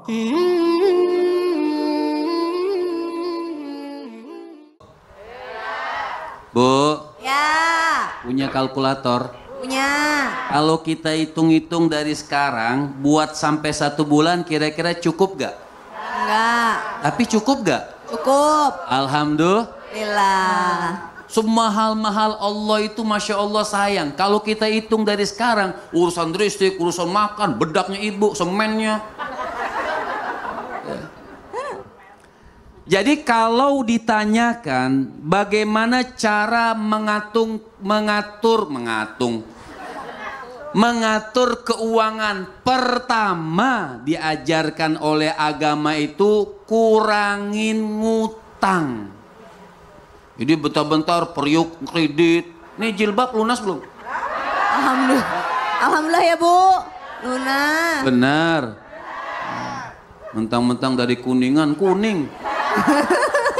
Hmm. Bu. Ya. Punya kalkulator? Punya. Kalau kita hitung-hitung dari sekarang, buat sampai satu bulan kira-kira cukup gak? Enggak. Tapi cukup gak? Cukup. Alhamdulillah. Semahal-mahal Allah itu Masya Allah sayang. Kalau kita hitung dari sekarang, urusan listrik, urusan makan, bedaknya ibu, semennya, Jadi kalau ditanyakan bagaimana cara mengatung, mengatur, mengatung, mengatur keuangan pertama diajarkan oleh agama itu kurangin ngutang. Jadi bentar-bentar periuk kredit. Nih jilbab lunas belum? Alhamdulillah. Alhamdulillah ya Bu. Lunas. Benar. Mentang-mentang dari kuningan kuning.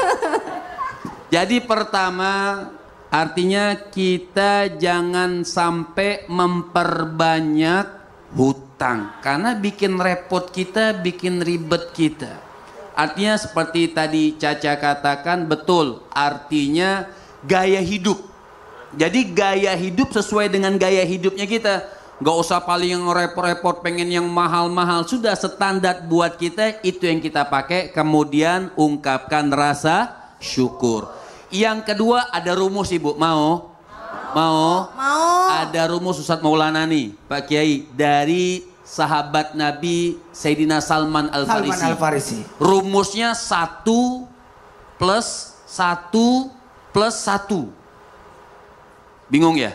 Jadi pertama artinya kita jangan sampai memperbanyak hutang karena bikin repot kita, bikin ribet kita. Artinya seperti tadi Caca katakan betul, artinya gaya hidup. Jadi gaya hidup sesuai dengan gaya hidupnya kita nggak usah paling yang repot-repot pengen yang mahal-mahal sudah standar buat kita itu yang kita pakai kemudian ungkapkan rasa syukur yang kedua ada rumus ibu mau mau mau ada rumus Ustadz Maulana nih Pak Kiai dari sahabat Nabi Sayyidina Salman Al Farisi. Salman Al Farisi. Rumusnya satu plus satu plus satu. Bingung ya?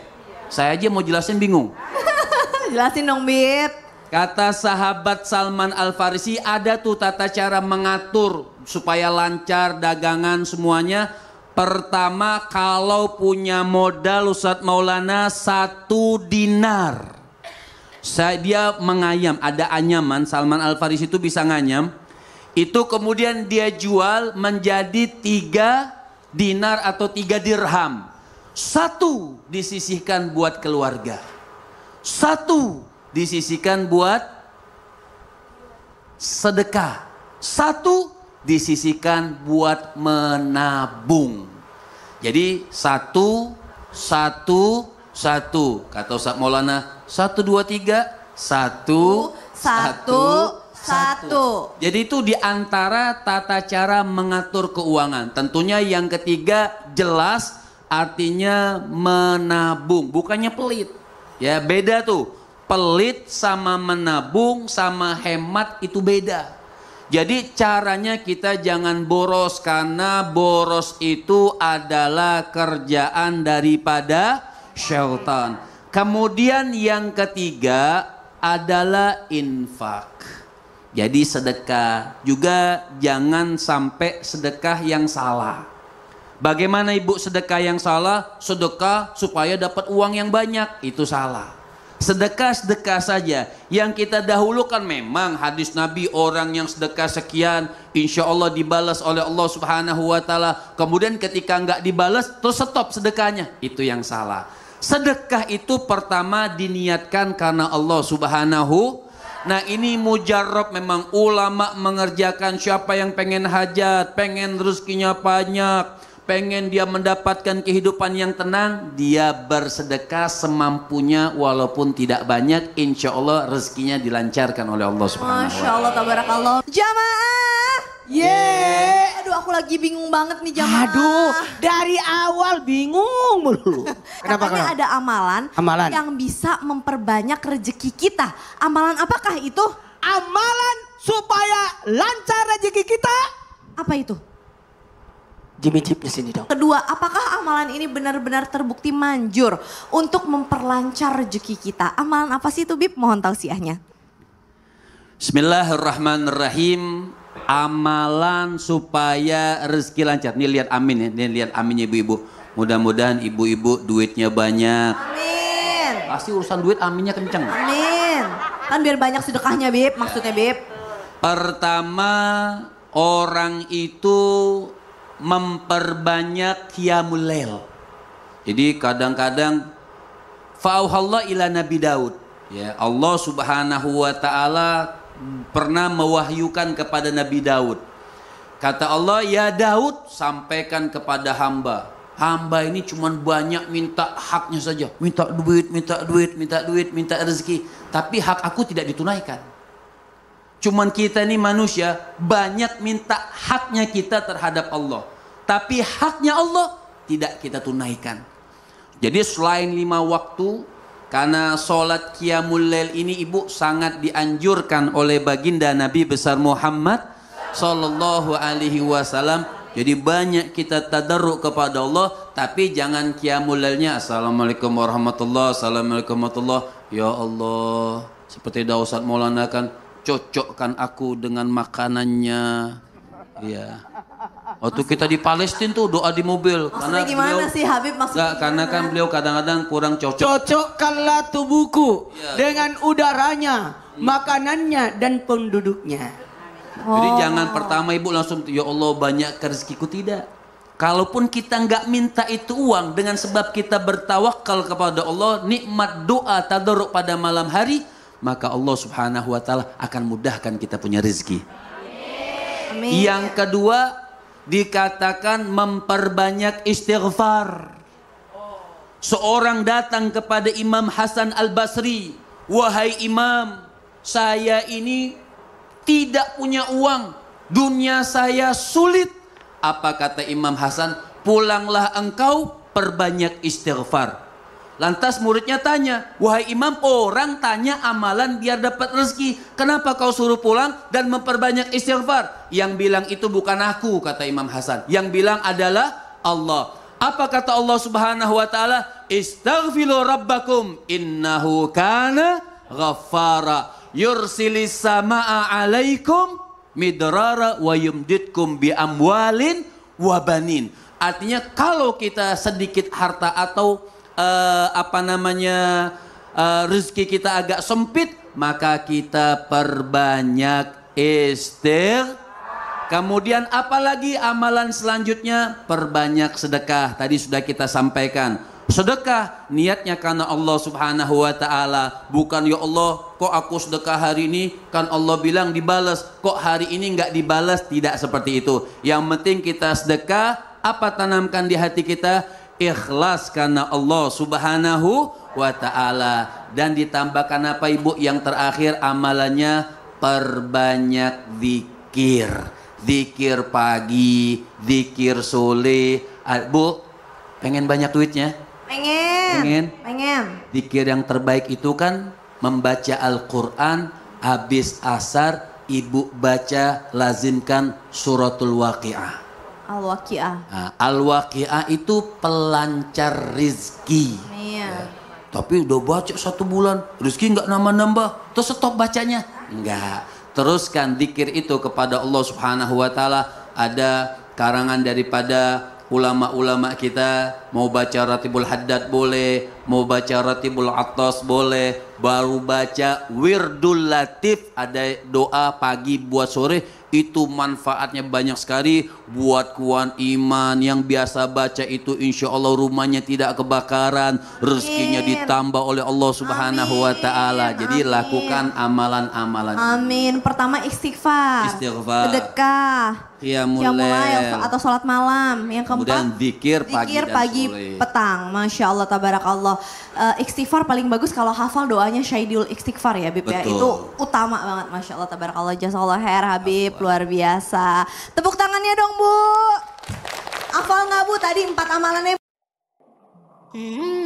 Saya aja mau jelasin bingung jelasin dong Bib. Kata sahabat Salman Al-Farisi ada tuh tata cara mengatur supaya lancar dagangan semuanya. Pertama kalau punya modal Ustadz Maulana satu dinar. Saya, dia mengayam, ada anyaman Salman Al-Farisi itu bisa nganyam. Itu kemudian dia jual menjadi tiga dinar atau tiga dirham. Satu disisihkan buat keluarga satu disisikan buat sedekah. Satu disisikan buat menabung. Jadi satu, satu, satu. Kata Ustaz Maulana, satu, dua, tiga, satu, satu, satu. satu. Jadi itu diantara tata cara mengatur keuangan. Tentunya yang ketiga jelas artinya menabung, bukannya pelit. Ya beda tuh. Pelit sama menabung sama hemat itu beda. Jadi caranya kita jangan boros karena boros itu adalah kerjaan daripada Shelton. Kemudian yang ketiga adalah infak. Jadi sedekah juga jangan sampai sedekah yang salah. Bagaimana ibu sedekah yang salah? Sedekah supaya dapat uang yang banyak. Itu salah. Sedekah-sedekah saja. Yang kita dahulukan memang hadis Nabi orang yang sedekah sekian. Insya Allah dibalas oleh Allah subhanahu wa ta'ala. Kemudian ketika nggak dibalas terus stop sedekahnya. Itu yang salah. Sedekah itu pertama diniatkan karena Allah subhanahu Nah ini mujarab memang ulama mengerjakan siapa yang pengen hajat, pengen rezekinya banyak, pengen dia mendapatkan kehidupan yang tenang, dia bersedekah semampunya walaupun tidak banyak, insya Allah rezekinya dilancarkan oleh Allah swt. Masya Allah, tabarakallah. Jamaah, yeah. yeah. Aduh, aku lagi bingung banget nih jamaah. Aduh, dari awal bingung mulu. Kenapa? Katanya ada amalan, amalan yang bisa memperbanyak rezeki kita. Amalan apakah itu? Amalan supaya lancar rezeki kita. Apa itu? Jimmy Jeep di sini dong. Kedua, apakah amalan ini benar-benar terbukti manjur untuk memperlancar rezeki kita? Amalan apa sih itu Bib? Mohon tahu tausiahnya. Bismillahirrahmanirrahim. Amalan supaya rezeki lancar. Nih lihat amin ya, nih lihat aminnya ibu-ibu. Mudah-mudahan ibu-ibu duitnya banyak. Amin. Pasti urusan duit aminnya kenceng. Amin. Kan biar banyak sedekahnya Bib, maksudnya Bib. Pertama, orang itu memperbanyak qiyamul Jadi kadang-kadang fa'auhallah ila Nabi Daud. Ya, Allah Subhanahu wa taala pernah mewahyukan kepada Nabi Daud. Kata Allah, "Ya Daud, sampaikan kepada hamba." Hamba ini cuman banyak minta haknya saja, minta duit, minta duit, minta duit, minta rezeki, tapi hak aku tidak ditunaikan. Cuman kita ini manusia banyak minta haknya kita terhadap Allah. Tapi haknya Allah tidak kita tunaikan. Jadi selain lima waktu, karena sholat Qiyamul Lail ini ibu sangat dianjurkan oleh baginda Nabi besar Muhammad Sallallahu Alaihi Wasallam. Jadi banyak kita tadarruk kepada Allah, tapi jangan Qiyamul Lailnya. Assalamualaikum warahmatullahi wabarakatuh. Ya Allah. Seperti Dausat Maulana kan, cocokkan aku dengan makanannya ya waktu Masih. kita di Palestina tuh doa di mobil karena gimana beliau, sih Habib maksudnya gak, karena kan beliau kadang-kadang kurang cocok cocokkanlah tubuhku ya. dengan udaranya hmm. makanannya dan penduduknya oh. jadi jangan pertama ibu langsung ya Allah banyak rezekiku tidak Kalaupun kita nggak minta itu uang dengan sebab kita bertawakal kepada Allah, nikmat doa tadaruk pada malam hari maka Allah Subhanahu wa taala akan mudahkan kita punya rezeki. Amin. Yang kedua dikatakan memperbanyak istighfar. Seorang datang kepada Imam Hasan Al-Basri, "Wahai Imam, saya ini tidak punya uang, dunia saya sulit." Apa kata Imam Hasan? "Pulanglah engkau perbanyak istighfar." Lantas muridnya tanya, wahai imam orang tanya amalan biar dapat rezeki. Kenapa kau suruh pulang dan memperbanyak istighfar? Yang bilang itu bukan aku kata Imam Hasan. Yang bilang adalah Allah. Apa kata Allah subhanahu wa ta'ala? Istaghfiru rabbakum innahu kana ghaffara yursilis sama'a alaikum midrara wa yumditkum bi amwalin wa banin. Artinya kalau kita sedikit harta atau uh, apa namanya uh, rezeki kita agak sempit, maka kita perbanyak istir Kemudian apalagi amalan selanjutnya perbanyak sedekah. Tadi sudah kita sampaikan. Sedekah niatnya karena Allah Subhanahu wa taala, bukan ya Allah, kok aku sedekah hari ini kan Allah bilang dibalas, kok hari ini nggak dibalas, tidak seperti itu. Yang penting kita sedekah apa tanamkan di hati kita ikhlas karena Allah Subhanahu wa taala dan ditambahkan apa Ibu yang terakhir amalannya perbanyak zikir. Zikir pagi, zikir sore. Bu, pengen banyak duitnya? Pengen. Pengen. Pengen. Zikir yang terbaik itu kan membaca Al-Qur'an habis asar ibu baca lazimkan suratul waqiah Al-Waqi'ah. Nah, Al-Waqi'ah itu pelancar rizki. Iya. Ya. Tapi udah baca satu bulan, rizki nggak nambah-nambah. Terus stop bacanya? Enggak. Teruskan dikir itu kepada Allah Subhanahu wa taala. Ada karangan daripada ulama-ulama kita mau baca Ratibul Haddad boleh, mau baca Ratibul Atas boleh, baru baca Wirdul Latif ada doa pagi buat sore itu manfaatnya banyak sekali buat kuan iman yang biasa baca itu insya Allah rumahnya tidak kebakaran rezekinya ditambah oleh Allah subhanahu wa ta'ala jadi Amin. lakukan amalan-amalan Amin pertama istighfar istighfar sedekah Ya mulai atau sholat malam. Yang keempat Kemudian dikir pagi, dan pagi sore. petang. Masya Allah tabarakallah. Uh, istighfar paling bagus kalau hafal doanya Syaidul Istighfar ya Bib ya. Itu utama banget Masya Allah tabarakallah. Allah her Habib luar biasa. Tepuk tangannya dong Bu. Apa nggak Bu tadi empat amalannya? Hmm.